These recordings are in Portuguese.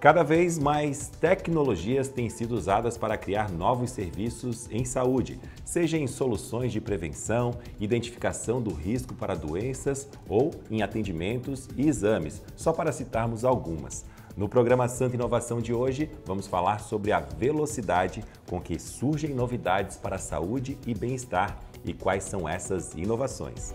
Cada vez mais tecnologias têm sido usadas para criar novos serviços em saúde, seja em soluções de prevenção, identificação do risco para doenças ou em atendimentos e exames, só para citarmos algumas. No programa Santa Inovação de hoje, vamos falar sobre a velocidade com que surgem novidades para a saúde e bem-estar e quais são essas inovações.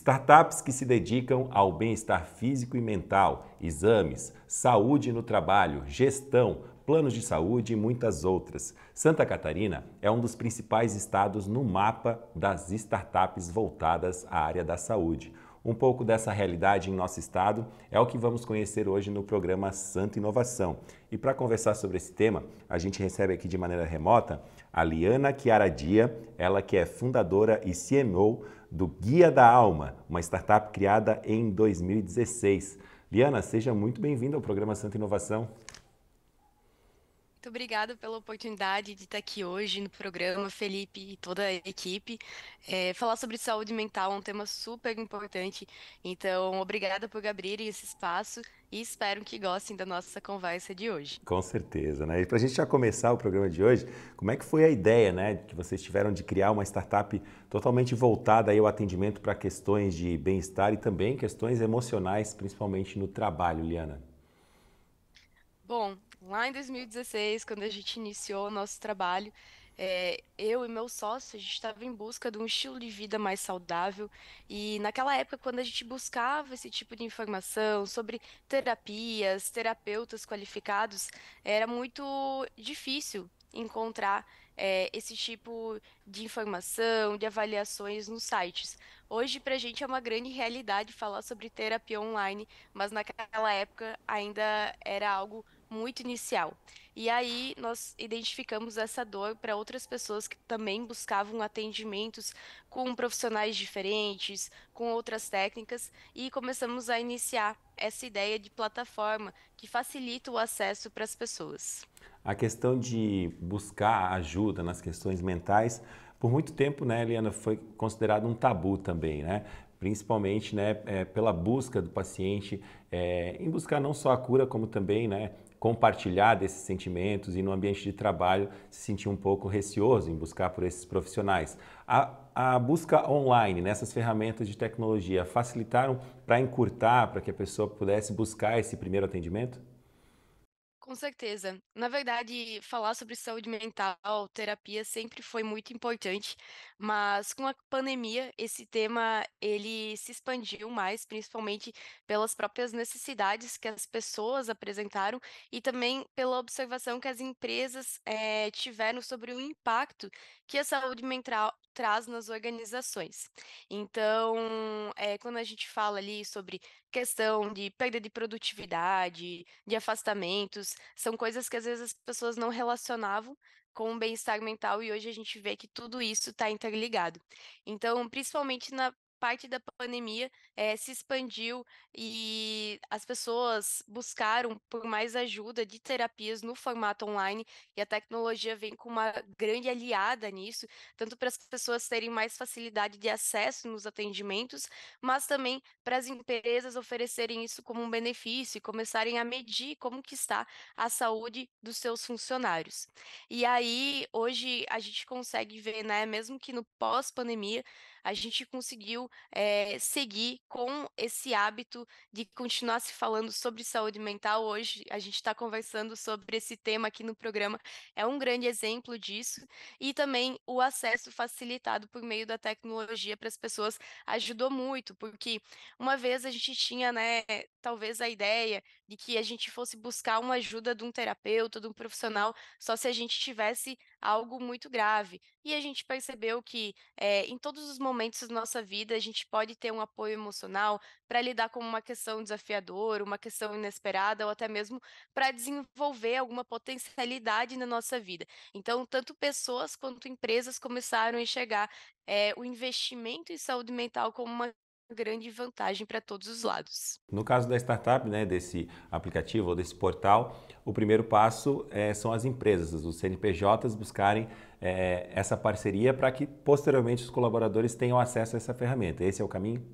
Startups que se dedicam ao bem-estar físico e mental, exames, saúde no trabalho, gestão, planos de saúde e muitas outras. Santa Catarina é um dos principais estados no mapa das startups voltadas à área da saúde. Um pouco dessa realidade em nosso estado é o que vamos conhecer hoje no programa Santa Inovação. E para conversar sobre esse tema, a gente recebe aqui de maneira remota a Liana Chiaradia, ela que é fundadora e CMO do Guia da Alma, uma startup criada em 2016. Liana, seja muito bem-vinda ao programa Santa Inovação. Muito obrigada pela oportunidade de estar aqui hoje no programa, Felipe e toda a equipe. É, falar sobre saúde mental é um tema super importante, então obrigada por abrir esse espaço e espero que gostem da nossa conversa de hoje. Com certeza, né? E para a gente já começar o programa de hoje, como é que foi a ideia, né, que vocês tiveram de criar uma startup totalmente voltada aí ao atendimento para questões de bem-estar e também questões emocionais, principalmente no trabalho, Liana? Bom, lá em 2016, quando a gente iniciou o nosso trabalho, é, eu e meu sócio, a gente estava em busca de um estilo de vida mais saudável. E naquela época, quando a gente buscava esse tipo de informação sobre terapias, terapeutas qualificados, era muito difícil encontrar é, esse tipo de informação, de avaliações nos sites. Hoje, para a gente, é uma grande realidade falar sobre terapia online, mas naquela época ainda era algo muito inicial. E aí nós identificamos essa dor para outras pessoas que também buscavam atendimentos com profissionais diferentes, com outras técnicas, e começamos a iniciar essa ideia de plataforma que facilita o acesso para as pessoas. A questão de buscar ajuda nas questões mentais por muito tempo, né, Eliana, foi considerado um tabu também, né? principalmente né, é, pela busca do paciente, é, em buscar não só a cura, como também né, compartilhar desses sentimentos e no ambiente de trabalho se sentir um pouco receoso em buscar por esses profissionais. A, a busca online nessas né, ferramentas de tecnologia facilitaram para encurtar, para que a pessoa pudesse buscar esse primeiro atendimento? Com certeza. Na verdade, falar sobre saúde mental, terapia sempre foi muito importante, mas com a pandemia esse tema ele se expandiu mais, principalmente pelas próprias necessidades que as pessoas apresentaram e também pela observação que as empresas é, tiveram sobre o impacto que a saúde mental, traz nas organizações. Então, é, quando a gente fala ali sobre questão de perda de produtividade, de afastamentos, são coisas que às vezes as pessoas não relacionavam com o bem-estar mental e hoje a gente vê que tudo isso está interligado. Então, principalmente na parte da pandemia é, se expandiu e as pessoas buscaram por mais ajuda de terapias no formato online e a tecnologia vem com uma grande aliada nisso, tanto para as pessoas terem mais facilidade de acesso nos atendimentos, mas também para as empresas oferecerem isso como um benefício e começarem a medir como que está a saúde dos seus funcionários. E aí, hoje a gente consegue ver, né, mesmo que no pós-pandemia, a gente conseguiu é, seguir com esse hábito de continuar se falando sobre saúde mental. Hoje a gente está conversando sobre esse tema aqui no programa, é um grande exemplo disso. E também o acesso facilitado por meio da tecnologia para as pessoas ajudou muito, porque uma vez a gente tinha, né, talvez a ideia de que a gente fosse buscar uma ajuda de um terapeuta, de um profissional, só se a gente tivesse algo muito grave. E a gente percebeu que é, em todos os momentos da nossa vida a gente pode ter um apoio emocional para lidar com uma questão desafiadora, uma questão inesperada ou até mesmo para desenvolver alguma potencialidade na nossa vida. Então, tanto pessoas quanto empresas começaram a enxergar é, o investimento em saúde mental como uma grande vantagem para todos os lados. No caso da startup, né, desse aplicativo ou desse portal, o primeiro passo é, são as empresas, os CNPJs buscarem é, essa parceria para que posteriormente os colaboradores tenham acesso a essa ferramenta. Esse é o caminho?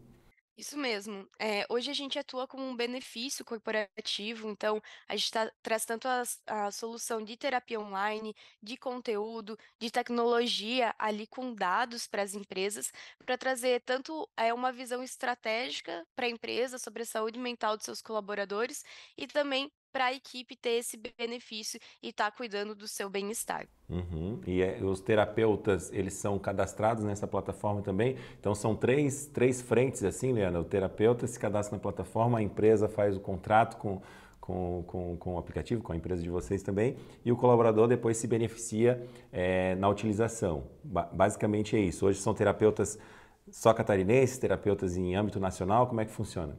Isso mesmo. É, hoje a gente atua como um benefício corporativo, então a gente tá, traz tanto a, a, solução de terapia online, de conteúdo, de tecnologia ali com dados para as empresas, para trazer tanto é, uma visão estratégica para a empresa sobre a saúde mental dos seus colaboradores e também para a equipe ter esse benefício e estar tá cuidando do seu bem-estar. Uhum. E é, os terapeutas, eles são cadastrados nessa plataforma também? Então são três, três frentes assim, Leandro? O terapeuta se cadastra na plataforma, a empresa faz o contrato com, com, com, com o aplicativo, com a empresa de vocês também, e o colaborador depois se beneficia é, na utilização. Ba basicamente é isso. Hoje são terapeutas só catarinenses, terapeutas em âmbito nacional, como é que funciona?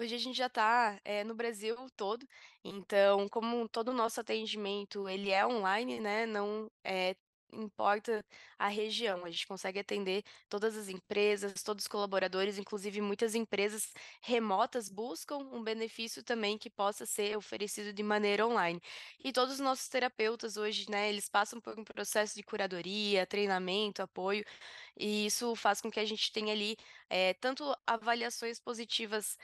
Hoje a gente já está é, eh, no Brasil todo, então como todo o nosso atendimento ele é online, né? Não é, importa a região, a gente consegue atender todas as empresas, todos os colaboradores, inclusive muitas empresas remotas buscam um benefício também que possa ser oferecido de maneira online. E todos os nossos terapeutas hoje, né, eles passam por um processo de curadoria, treinamento, apoio, e isso faz com que a gente tenha ali é, tanto avaliações positivas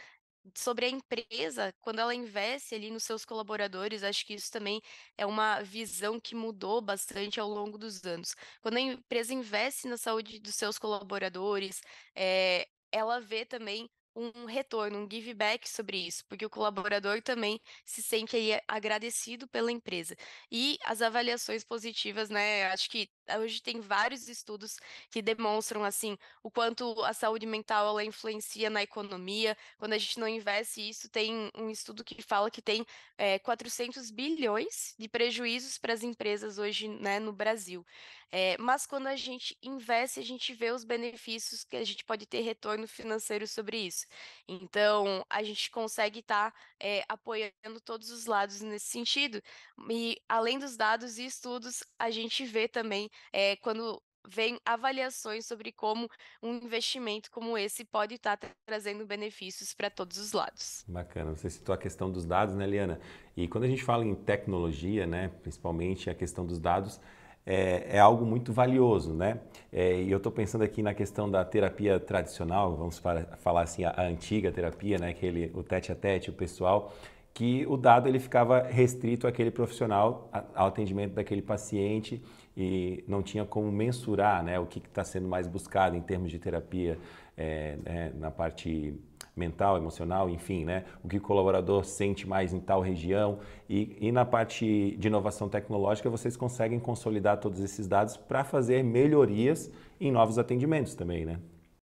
sobre a empresa, quando ela investe ali nos seus colaboradores, acho que isso também é uma visão que mudou bastante ao longo dos anos. Quando a empresa investe na saúde dos seus colaboradores, é, ela vê também um retorno, um give back sobre isso, porque o colaborador também se sente aí agradecido pela empresa. E as avaliações positivas, né? Acho que hoje tem vários estudos que demonstram assim o quanto a saúde mental ela influencia na economia. Quando a gente não investe isso, tem um estudo que fala que tem é, eh, 400 bilhões de prejuízos para as empresas hoje, né, no Brasil. É, mas quando a gente investe, a gente vê os benefícios que a gente pode ter retorno financeiro sobre isso. Então, a gente consegue estar tá, é, apoiando todos os lados nesse sentido. E além dos dados e estudos, a gente vê também é, quando vem avaliações sobre como um investimento como esse pode estar tá trazendo benefícios para todos os lados. Bacana, você citou a questão dos dados, né, Liana? E quando a gente fala em tecnologia, né, principalmente a questão dos dados, é, é algo muito valioso, né? É, e eu estou pensando aqui na questão da terapia tradicional, vamos para, falar assim, a, a, antiga terapia, né? Aquele, o tete a tete, o pessoal, que o dado ele ficava restrito àquele profissional, ao atendimento daquele paciente e não tinha como mensurar né, o que está sendo mais buscado em termos de terapia é, né, na parte mental, emocional, enfim, né? O que o colaborador sente mais em tal região. E, e na parte de inovação tecnológica, vocês conseguem consolidar todos esses dados para fazer melhorias em novos atendimentos também, né?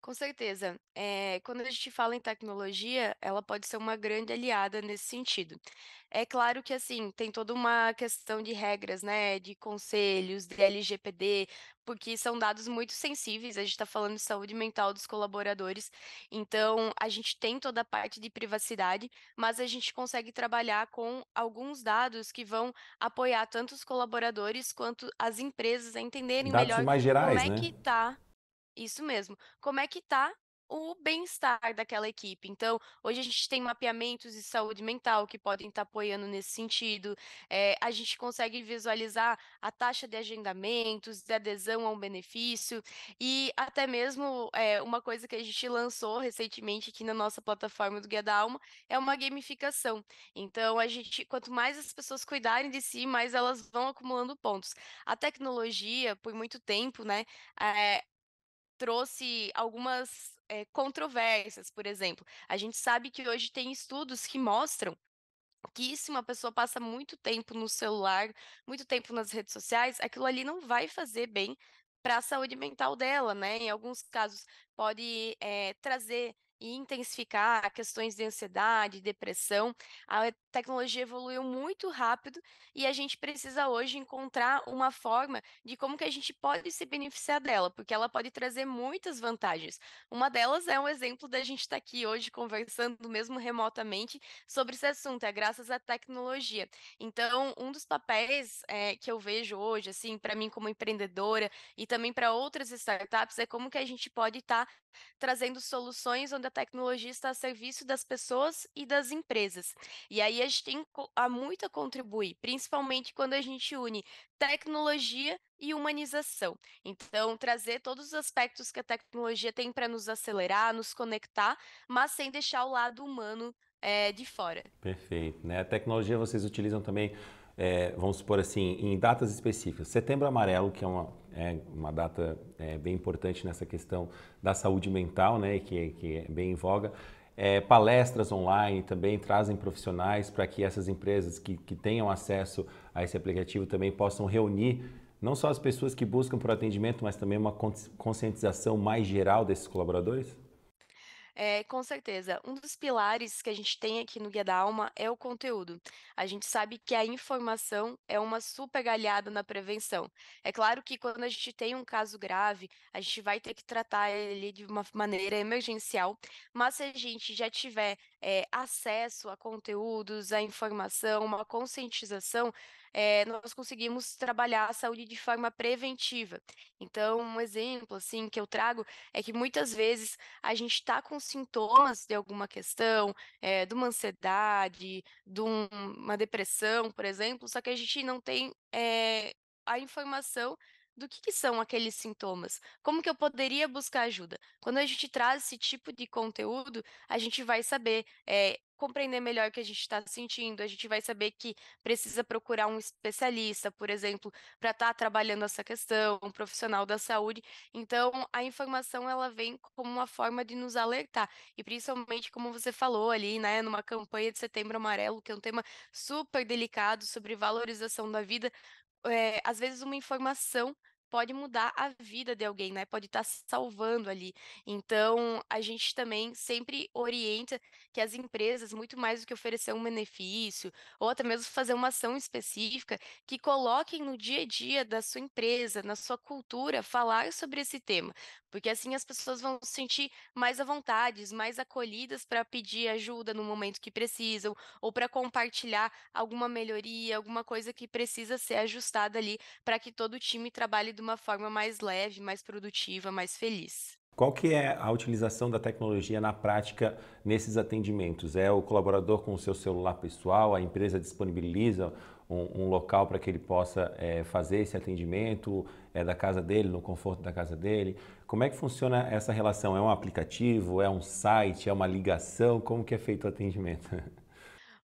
Com certeza. É, quando a gente fala em tecnologia, ela pode ser uma grande aliada nesse sentido. É claro que, assim, tem toda uma questão de regras, né, de conselhos, de LGPD, porque são dados muito sensíveis, a gente está falando de saúde mental dos colaboradores, então a gente tem toda a parte de privacidade, mas a gente consegue trabalhar com alguns dados que vão apoiar tanto os colaboradores quanto as empresas a entenderem dados melhor mais gerais, como é né? que está isso mesmo. Como é que tá o bem-estar daquela equipe. Então, hoje a gente tem mapeamentos de saúde mental que podem estar tá apoiando nesse sentido. É, a gente consegue visualizar a taxa de agendamentos, de adesão a um benefício, e até mesmo é, uma coisa que a gente lançou recentemente aqui na nossa plataforma do Guia da Alma é uma gamificação. Então, a gente, quanto mais as pessoas cuidarem de si, mais elas vão acumulando pontos. A tecnologia, por muito tempo, né, é, trouxe algumas é, controvérsias, por exemplo. A gente sabe que hoje tem estudos que mostram que se uma pessoa passa muito tempo no celular, muito tempo nas redes sociais, aquilo ali não vai fazer bem para a saúde mental dela, né? Em alguns casos pode é, trazer e intensificar questões de ansiedade, depressão. A tecnologia evoluiu muito rápido e a gente precisa hoje encontrar uma forma de como que a gente pode se beneficiar dela, porque ela pode trazer muitas vantagens. Uma delas é um exemplo da gente estar tá aqui hoje conversando mesmo remotamente sobre esse assunto, é graças à tecnologia. Então, um dos papéis é, que eu vejo hoje, assim, para mim como empreendedora e também para outras startups, é como que a gente pode estar tá trazendo soluções onde a tecnologia está a serviço das pessoas e das empresas. E aí a gente tem a muito a contribuir, principalmente quando a gente une tecnologia e humanização. Então, trazer todos os aspectos que a tecnologia tem para nos acelerar, nos conectar, mas sem deixar o lado humano é, de fora. Perfeito. Né? A tecnologia vocês utilizam também, é, vamos supor assim, em datas específicas. Setembro Amarelo, que é uma é uma data é, bem importante nessa questão da saúde mental, né, que, que é bem em voga. É, palestras online também trazem profissionais para que essas empresas que, que tenham acesso a esse aplicativo também possam reunir não só as pessoas que buscam por atendimento, mas também uma conscientização mais geral desses colaboradores? É, com certeza. Um dos pilares que a gente tem aqui no Guia da Alma é o conteúdo. A gente sabe que a informação é uma super galhada na prevenção. É claro que quando a gente tem um caso grave, a gente vai ter que tratar ele de uma maneira emergencial, mas se a gente já tiver é, acesso a conteúdos, a informação, uma conscientização, é, nós conseguimos trabalhar a saúde de forma preventiva. Então, um exemplo assim que eu trago é que muitas vezes a gente está com sintomas de alguma questão, é, de uma ansiedade, de um, uma depressão, por exemplo, só que a gente não tem é, a informação do que, que, são aqueles sintomas, como que eu poderia buscar ajuda. Quando a gente traz esse tipo de conteúdo, a gente vai saber é, compreender melhor o que a gente está sentindo, a gente vai saber que precisa procurar um especialista, por exemplo, para estar tá trabalhando essa questão, um profissional da saúde. Então, a informação ela vem como uma forma de nos alertar, e principalmente como você falou ali, né, numa campanha de Setembro Amarelo, que é um tema super delicado sobre valorização da vida, é, às vezes uma informação pode mudar a vida de alguém, né? Pode estar tá salvando ali. Então, a gente também sempre orienta que as empresas, muito mais do que oferecer um benefício, ou até mesmo fazer uma ação específica, que coloquem no dia a dia da sua empresa, na sua cultura, falar sobre esse tema porque assim as pessoas vão se sentir mais à vontade, mais acolhidas para pedir ajuda no momento que precisam, ou para compartilhar alguma melhoria, alguma coisa que precisa ser ajustada ali para que todo o time trabalhe de uma forma mais leve, mais produtiva, mais feliz. Qual que é a utilização da tecnologia na prática nesses atendimentos? É o colaborador com o seu celular pessoal, a empresa disponibiliza um, um local para que ele possa é, fazer esse atendimento é, da casa dele, no conforto da casa dele? Como é que funciona essa relação? É um aplicativo? É um site? É uma ligação? Como que é feito o atendimento?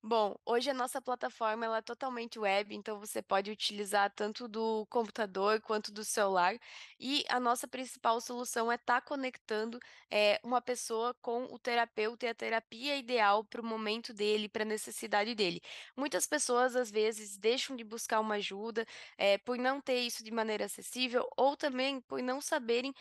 Bom, hoje a nossa plataforma ela é totalmente web, então você pode utilizar tanto do computador quanto do celular. E a nossa principal solução é estar tá conectando é, uma pessoa com o terapeuta e a terapia ideal para o momento dele, para a necessidade dele. Muitas pessoas, às vezes, deixam de buscar uma ajuda é, por não ter isso de maneira acessível ou também por não saberem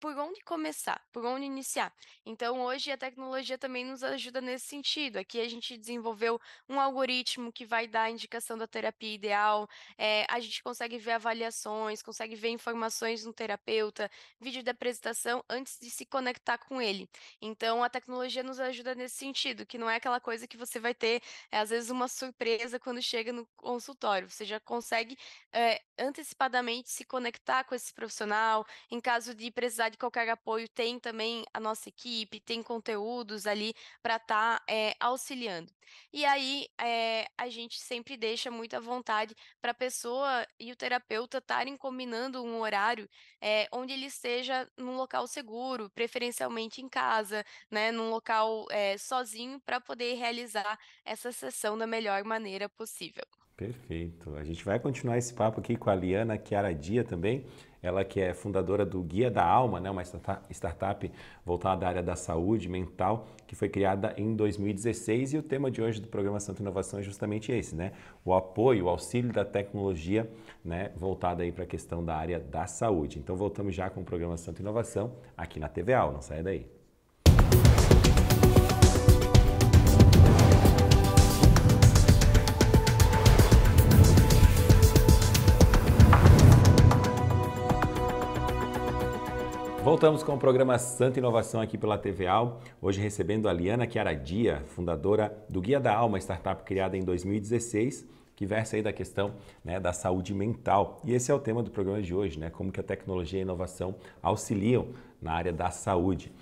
por onde começar, por onde iniciar. Então, hoje a tecnologia também nos ajuda nesse sentido. Aqui a gente desenvolveu um algoritmo que vai dar a indicação da terapia ideal, é, a gente consegue ver avaliações, consegue ver informações no terapeuta, vídeo da apresentação antes de se conectar com ele. Então, a tecnologia nos ajuda nesse sentido, que não é aquela coisa que você vai ter, é, às vezes, uma surpresa quando chega no consultório. Você já consegue é, antecipadamente se conectar com esse profissional, em caso de precisar de qualquer apoio, tem também a nossa equipe, tem conteúdos ali para estar tá, é, auxiliando. E aí é, a gente sempre deixa muita vontade para a pessoa e o terapeuta estarem combinando um horário é, onde ele esteja num local seguro, preferencialmente em casa, né, num local sozinho, para poder realizar essa sessão da melhor maneira possível. Perfeito. A gente vai continuar esse papo aqui com a Liana Chiara Dia também ela que é fundadora do Guia da Alma, né, uma startup voltada à área da saúde mental, que foi criada em 2016 e o tema de hoje do programa Santo Inovação é justamente esse, né? O apoio, o auxílio da tecnologia, né, voltada aí para a questão da área da saúde. Então voltamos já com o programa Santo Inovação aqui na TV Al, não saia daí. voltamos com o programa Santa Inovação aqui pela TV Al. Hoje recebendo a Liana Chiaradia, fundadora do Guia da Alma, startup criada em 2016, que versa aí da questão né, da saúde mental. E esse é o tema do programa de hoje, né? Como que a tecnologia e a inovação auxiliam na área da saúde.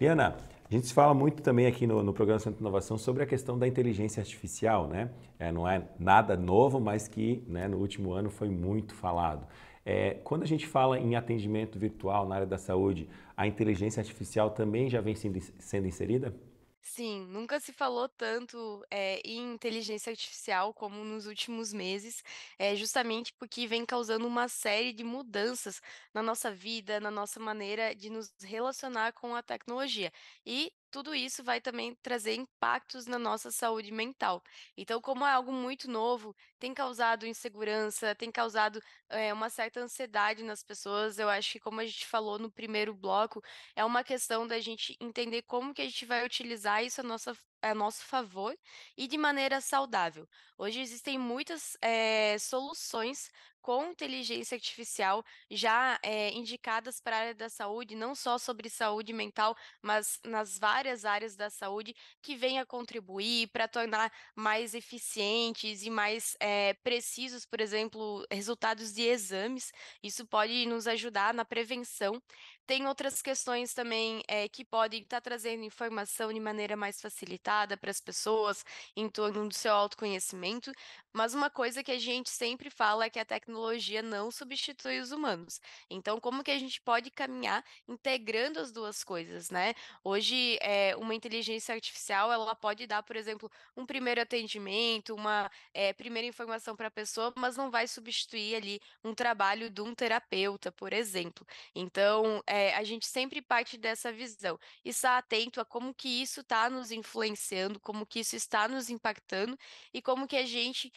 Liana, a gente fala muito também aqui no, no programa Santo Inovação sobre a questão da inteligência artificial, né? É, não é nada novo, mas que né, no último ano foi muito falado. É, quando a gente fala em atendimento virtual na área da saúde, a inteligência artificial também já vem sendo, sendo inserida? Sim, nunca se falou tanto é, em inteligência artificial como nos últimos meses, é, justamente porque vem causando uma série de mudanças na nossa vida, na nossa maneira de nos relacionar com a tecnologia. E tudo isso vai também trazer impactos na nossa saúde mental. Então, como é algo muito novo, tem causado insegurança, tem causado é, uma certa ansiedade nas pessoas. Eu acho que, como a gente falou no primeiro bloco, é uma questão da gente entender como que a gente vai utilizar isso a nossa a nosso favor e de maneira saudável. Hoje existem muitas é, soluções com inteligência artificial já é, indicadas para a área da saúde, não só sobre saúde mental, mas nas várias áreas da saúde, que venha contribuir para tornar mais eficientes e mais é, precisos, por exemplo, resultados de exames. Isso pode nos ajudar na prevenção. Tem outras questões também é, que podem estar tá trazendo informação de maneira mais facilitada para as pessoas em torno do seu autoconhecimento, mas uma coisa que a gente sempre fala é que a tecnologia tecnologia não substitui os humanos. Então, como que a gente pode caminhar integrando as duas coisas, né? Hoje, é, uma inteligência artificial, ela pode dar, por exemplo, um primeiro atendimento, uma é, primeira informação para a pessoa, mas não vai substituir ali um trabalho de um terapeuta, por exemplo. Então, é, a gente sempre parte dessa visão e está atento a como que isso está nos influenciando, como que isso está nos impactando e como que a gente,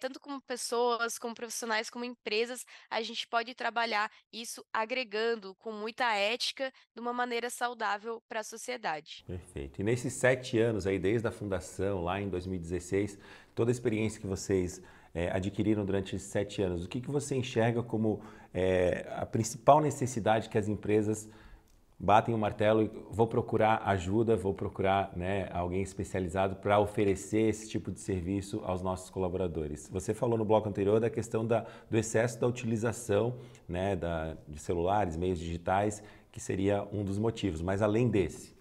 tanto como pessoas, como profissionais, como como empresas, a gente pode trabalhar isso agregando com muita ética, de uma maneira saudável para a sociedade. Perfeito. E nesses sete anos aí, desde a fundação, lá em 2016, toda a experiência que vocês é, adquiriram durante esses sete anos, o que, que você enxerga como é, a principal necessidade que as empresas batem o martelo e vou procurar ajuda, vou procurar né, alguém especializado para oferecer esse tipo de serviço aos nossos colaboradores. Você falou no bloco anterior da questão da, do excesso da utilização né, da, de celulares, meios digitais, que seria um dos motivos, mas além desse.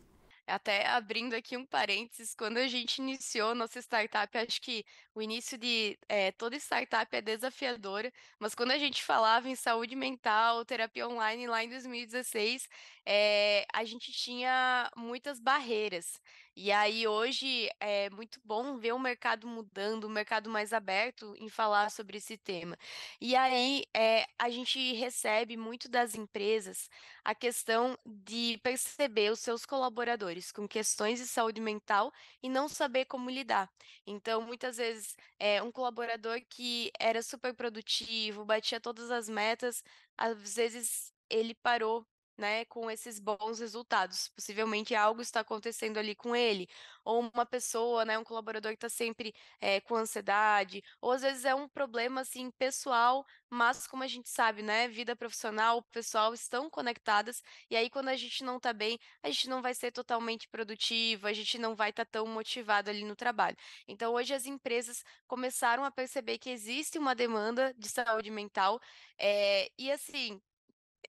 Até abrindo aqui um parênteses, quando a gente iniciou nossa startup, acho que o início de é, toda startup é desafiadora, mas quando a gente falava em saúde mental, terapia online lá em 2016, é, eh, a gente tinha muitas barreiras. E aí hoje é muito bom ver o mercado mudando, o mercado mais aberto em falar sobre esse tema. E aí é, a gente recebe muito das empresas a questão de perceber os seus colaboradores com questões de saúde mental e não saber como lidar. Então, muitas vezes, é, um colaborador que era super produtivo, batia todas as metas, às vezes ele parou né, com esses bons resultados. Possivelmente algo está acontecendo ali com ele, ou uma pessoa, né, um colaborador que está sempre é, com ansiedade, ou às vezes é um problema assim pessoal, mas como a gente sabe, né, vida profissional, pessoal estão conectadas e aí quando a gente não está bem, a gente não vai ser totalmente produtivo, a gente não vai estar tá tão motivado ali no trabalho. Então hoje as empresas começaram a perceber que existe uma demanda de saúde mental é, e assim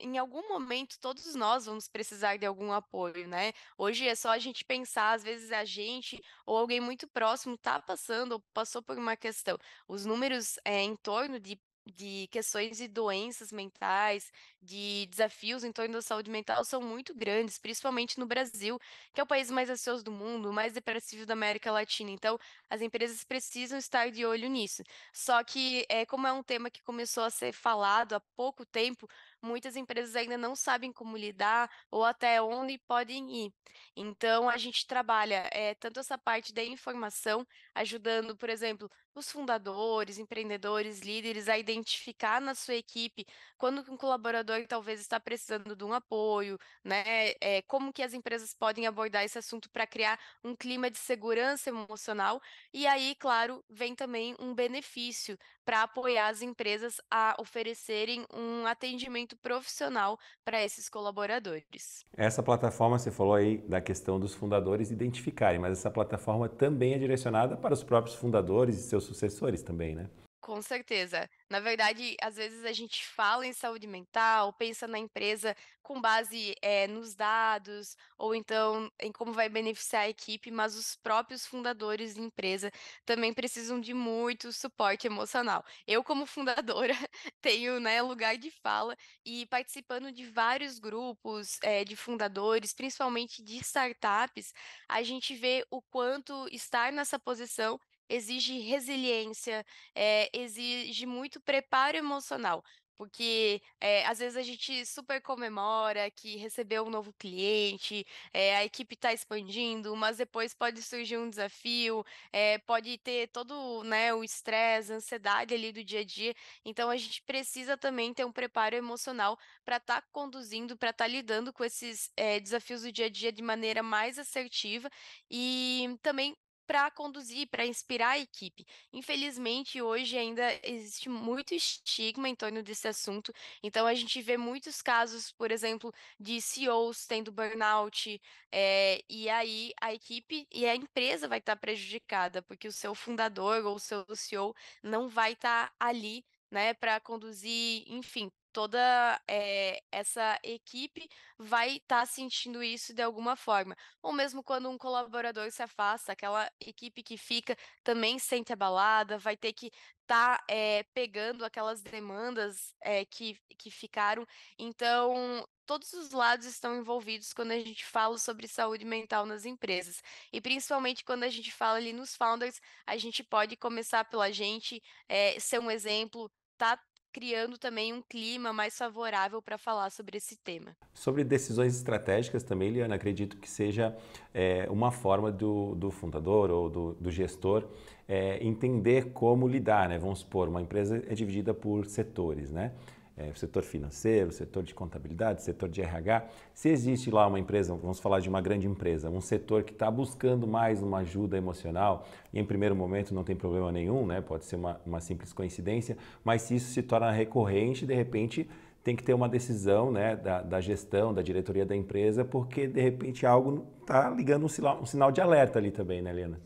em algum momento todos nós vamos precisar de algum apoio, né? Hoje é só a gente pensar, às vezes a gente ou alguém muito próximo está passando ou passou por uma questão. Os números é, em torno de de questões de doenças mentais, de desafios em torno da saúde mental são muito grandes, principalmente no Brasil, que é o país mais ansioso do mundo, mais depressivo da América Latina. Então, as empresas precisam estar de olho nisso. Só que, é, como é um tema que começou a ser falado há pouco tempo, muitas empresas ainda não sabem como lidar ou até onde podem ir. Então, a gente trabalha é, tanto essa parte da informação, ajudando, por exemplo, os fundadores, empreendedores, líderes a identificar na sua equipe quando um colaborador talvez está precisando de um apoio, né? É, como que as empresas podem abordar esse assunto para criar um clima de segurança emocional. E aí, claro, vem também um benefício para apoiar as empresas a oferecerem um atendimento profissional para esses colaboradores. Essa plataforma, você falou aí da questão dos fundadores identificarem, mas essa plataforma também é direcionada para os próprios fundadores e seus sucessores também, né? Com certeza. Na verdade, às vezes a gente fala em saúde mental, pensa na empresa com base é, nos dados, ou então em como vai beneficiar a equipe, mas os próprios fundadores de empresa também precisam de muito suporte emocional. Eu, como fundadora, tenho né, lugar de fala e participando de vários grupos é, de fundadores, principalmente de startups, a gente vê o quanto estar nessa posição exige resiliência, é, exige muito preparo emocional. Porque é, às vezes a gente super comemora que recebeu um novo cliente, é, a equipe está expandindo, mas depois pode surgir um desafio, é, pode ter todo né, o estresse, a ansiedade ali do dia a dia. Então a gente precisa também ter um preparo emocional para estar tá conduzindo, para estar tá lidando com esses desafios do dia a dia de maneira mais assertiva e também para conduzir, para inspirar a equipe. Infelizmente, hoje ainda existe muito estigma em torno desse assunto, então a gente vê muitos casos, por exemplo, de CEOs tendo burnout, é, e aí a equipe e a empresa vai estar tá prejudicada, porque o seu fundador ou o seu CEO não vai estar tá ali né, para conduzir, enfim, toda é, essa equipe vai estar tá sentindo isso de alguma forma. Ou mesmo quando um colaborador se afasta, aquela equipe que fica também sente abalada, vai ter que estar tá, é, pegando aquelas demandas é, que, que ficaram. Então, todos os lados estão envolvidos quando a gente fala sobre saúde mental nas empresas. E principalmente quando a gente fala ali nos founders, a gente pode começar pela gente, é, ser um exemplo, tá criando também um clima mais favorável para falar sobre esse tema. Sobre decisões estratégicas também, Liana, acredito que seja é, uma forma do, do, fundador ou do, do gestor é, entender como lidar, né? Vamos supor, uma empresa é dividida por setores, né? é, setor financeiro, setor de contabilidade, setor de RH. Se existe lá uma empresa, vamos falar de uma grande empresa, um setor que está buscando mais uma ajuda emocional, e em primeiro momento não tem problema nenhum, né? pode ser uma, uma simples coincidência, mas se isso se torna recorrente, de repente tem que ter uma decisão né, da, da, gestão, da diretoria da empresa, porque de repente algo está ligando um sinal, um sinal, de alerta ali também, né, Helena?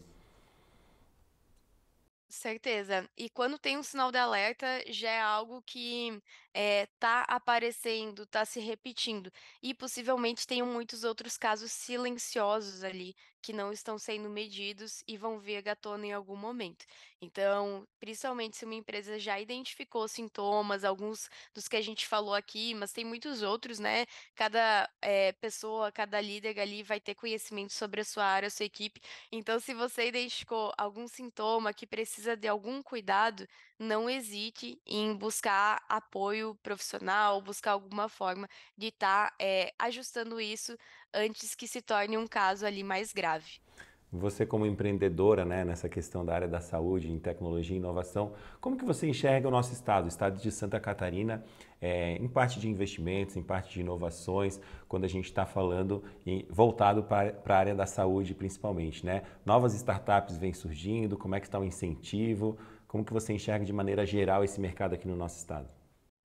Certeza. E quando tem um sinal de alerta, já é algo que é, tá aparecendo, tá se repetindo. E possivelmente tenham muitos outros casos silenciosos ali que não estão sendo medidos e vão ver gatona em algum momento. Então, principalmente se uma empresa já identificou sintomas, alguns dos que a gente falou aqui, mas tem muitos outros, né? Cada é, pessoa, cada líder ali vai ter conhecimento sobre a sua área, a sua equipe. Então, se você identificou algum sintoma que precisa de algum cuidado, não hesite em buscar apoio apoio profissional, buscar alguma forma de estar tá, é, ajustando isso antes que se torne um caso ali mais grave. Você como empreendedora, né, nessa questão da área da saúde, em tecnologia e inovação, como que você enxerga o nosso estado, o estado de Santa Catarina, é, em parte de investimentos, em parte de inovações, quando a gente está falando em, voltado para a área da saúde principalmente, né? Novas startups vêm surgindo, como é que está o incentivo, como que você enxerga de maneira geral esse mercado aqui no nosso estado?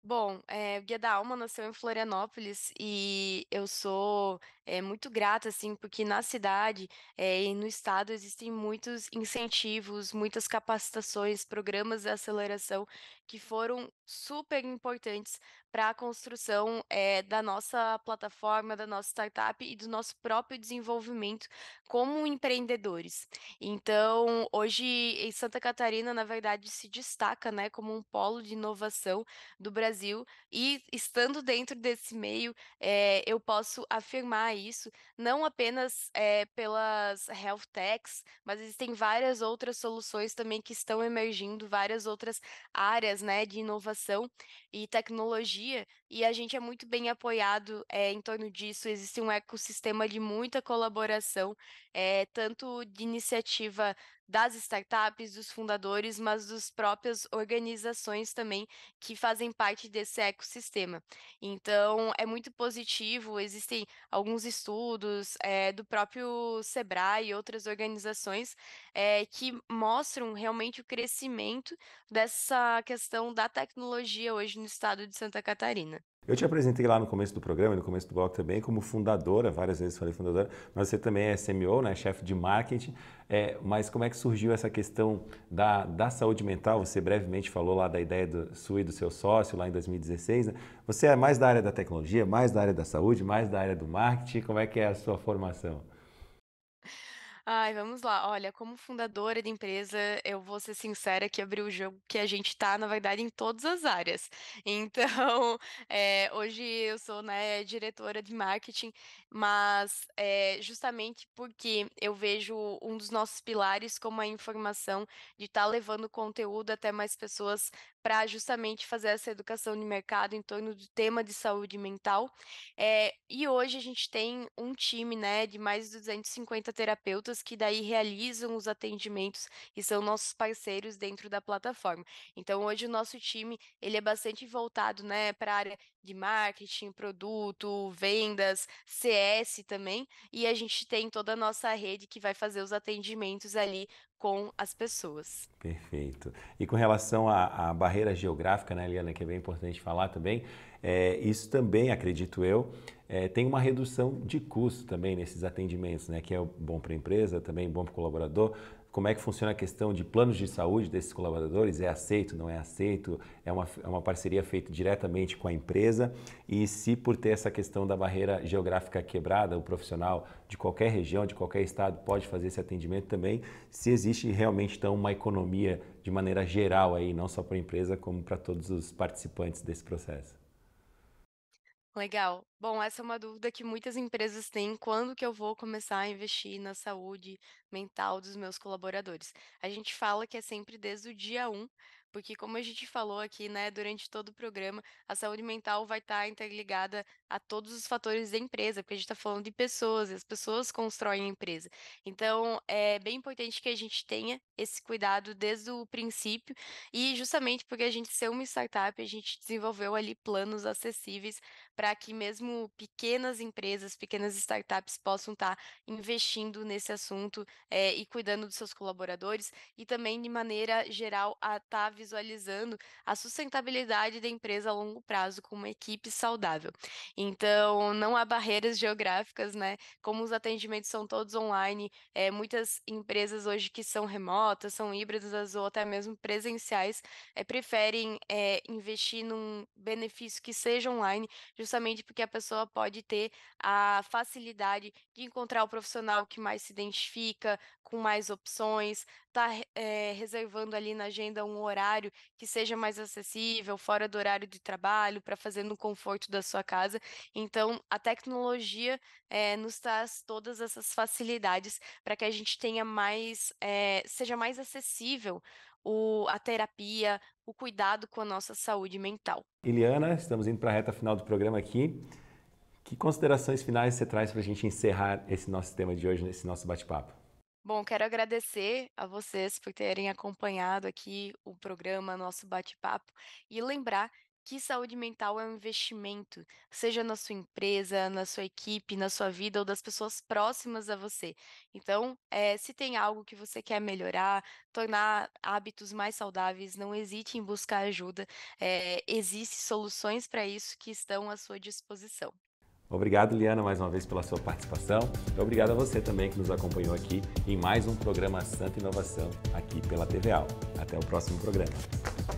Bom, é, o Guia da Alma nasceu em Florianópolis e eu sou é, muito grata, assim, porque na cidade é, e no estado existem muitos incentivos, muitas capacitações, programas de aceleração que foram super importantes para a construção é, da nossa plataforma, da nossa startup e do nosso próprio desenvolvimento como empreendedores. Então, hoje em Santa Catarina, na verdade, se destaca né, como um polo de inovação do Brasil e estando dentro desse meio, é, eu posso afirmar isso não apenas é, pelas health techs, mas existem várias outras soluções também que estão emergindo, várias outras áreas né, de inovação e tecnologia dia e a gente é muito bem apoiado é, em torno disso. Existe um ecossistema de muita colaboração, é, tanto de iniciativa das startups, dos fundadores, mas das próprias organizações também que fazem parte desse ecossistema. Então, é muito positivo, existem alguns estudos é, do próprio SEBRAE e outras organizações é, que mostram realmente o crescimento dessa questão da tecnologia hoje no estado de Santa Catarina. Né? Eu te apresentei lá no começo do programa e no começo do blog também como fundadora, várias vezes falei fundadora, mas você também é CMO, né, chefe de marketing. É, mas como é que surgiu essa questão da, da saúde mental? Você brevemente falou lá da ideia do, sua e do seu sócio lá em 2016. Né? Você é mais da área da tecnologia, mais da área da saúde, mais da área do marketing. Como é que é a sua formação? Ai, vamos lá. Olha, como fundadora de empresa, eu vou ser sincera que abriu o jogo que a gente está, na verdade, em todas as áreas. Então, é, hoje eu sou né, diretora de marketing, mas é, justamente porque eu vejo um dos nossos pilares como a informação de estar tá levando conteúdo até mais pessoas para justamente fazer essa educação de mercado em torno do tema de saúde mental. É, e hoje a gente tem um time né, de mais de 250 terapeutas que daí realizam os atendimentos e são nossos parceiros dentro da plataforma. Então hoje o nosso time ele é bastante voltado né, para a área de marketing, produto, vendas, CS também, e a gente tem toda a nossa rede que vai fazer os atendimentos ali com as pessoas. Perfeito. E com relação à, à barreira geográfica, né, Eliana, que é bem importante falar também, é, isso também, acredito eu, é, tem uma redução de custo também nesses atendimentos, né, que é bom para a empresa, também bom para o colaborador, como é que funciona a questão de planos de saúde desses colaboradores, é aceito, não é aceito, é uma, é uma parceria feita diretamente com a empresa e se por ter essa questão da barreira geográfica quebrada, o profissional de qualquer região, de qualquer estado pode fazer esse atendimento também, se existe realmente então uma economia de maneira geral aí, não só para a empresa como para todos os participantes desse processo. Legal. Bom, essa é uma dúvida que muitas empresas têm, quando que eu vou começar a investir na saúde mental dos meus colaboradores? A gente fala que é sempre desde o dia 1, porque como a gente falou aqui, né, durante todo o programa, a saúde mental vai estar tá interligada a todos os fatores da empresa, porque a gente está falando de pessoas, e as pessoas constroem a empresa. Então, é bem importante que a gente tenha esse cuidado desde o princípio, e justamente porque a gente ser uma startup, a gente desenvolveu ali planos acessíveis para que mesmo pequenas empresas, pequenas startups possam estar tá investindo nesse assunto é, e cuidando dos seus colaboradores e também de maneira geral a estar tá visualizando a sustentabilidade da empresa a longo prazo com uma equipe saudável. Então não há barreiras geográficas, né? Como os atendimentos são todos online, é, muitas empresas hoje que são remotas, são híbridas ou até mesmo presenciais, é, preferem é, investir num benefício que seja online, justamente porque a pessoa pode ter a facilidade de encontrar o profissional que mais se identifica, com mais opções, tá é, reservando ali na agenda um horário que seja mais acessível, fora do horário de trabalho, para fazer no conforto da sua casa. Então, a tecnologia é, nos traz todas essas facilidades para que a gente tenha mais, é, seja mais acessível o, a terapia, o cuidado com a nossa saúde mental. Eliana, estamos indo para a reta final do programa aqui. Que considerações finais você traz para a gente encerrar esse nosso tema de hoje, nesse nosso bate-papo? Bom, quero agradecer a vocês por terem acompanhado aqui o programa, nosso bate-papo, e lembrar que saúde mental é um investimento, seja na sua empresa, na sua equipe, na sua vida ou das pessoas próximas a você. Então, é, se tem algo que você quer melhorar, tornar hábitos mais saudáveis, não hesite em buscar ajuda. É, Existem soluções para isso que estão à sua disposição. Obrigado, Liana, mais uma vez pela sua participação. E obrigado a você também que nos acompanhou aqui em mais um programa Santa Inovação, aqui pela TVA. Até o próximo programa.